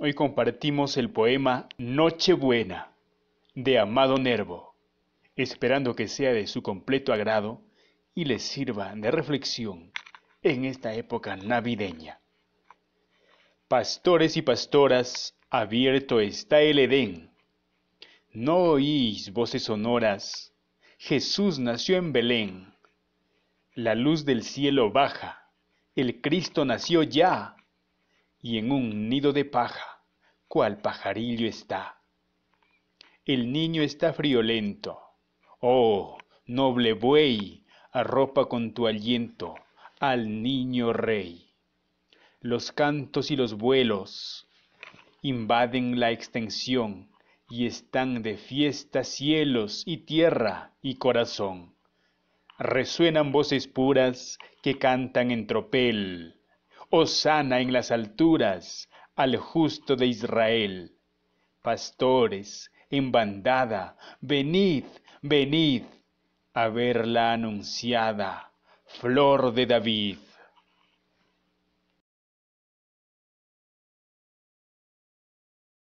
Hoy compartimos el poema Nochebuena de Amado Nervo, esperando que sea de su completo agrado y les sirva de reflexión en esta época navideña. Pastores y pastoras, abierto está el Edén. No oís voces sonoras, Jesús nació en Belén. La luz del cielo baja, el Cristo nació ya y en un nido de paja, cual pajarillo está. El niño está friolento. Oh, noble buey, arropa con tu aliento al niño rey. Los cantos y los vuelos invaden la extensión y están de fiesta cielos y tierra y corazón. Resuenan voces puras que cantan en tropel Hosana en las alturas al justo de Israel. Pastores, en bandada, venid, venid a ver la anunciada, flor de David.